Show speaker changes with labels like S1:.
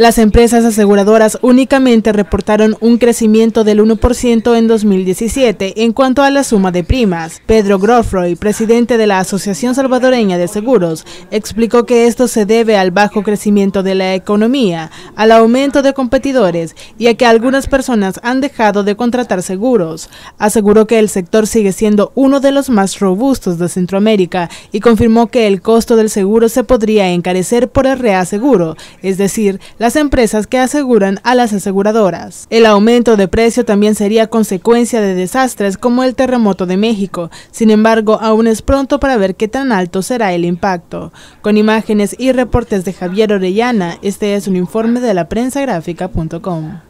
S1: Las empresas aseguradoras únicamente reportaron un crecimiento del 1% en 2017 en cuanto a la suma de primas. Pedro Groffroy, presidente de la Asociación Salvadoreña de Seguros, explicó que esto se debe al bajo crecimiento de la economía, al aumento de competidores y a que algunas personas han dejado de contratar seguros. Aseguró que el sector sigue siendo uno de los más robustos de Centroamérica y confirmó que el costo del seguro se podría encarecer por el reaseguro, es decir, la empresas que aseguran a las aseguradoras. El aumento de precio también sería consecuencia de desastres como el terremoto de México, sin embargo aún es pronto para ver qué tan alto será el impacto. Con imágenes y reportes de Javier Orellana, este es un informe de la prensa gráfica.com.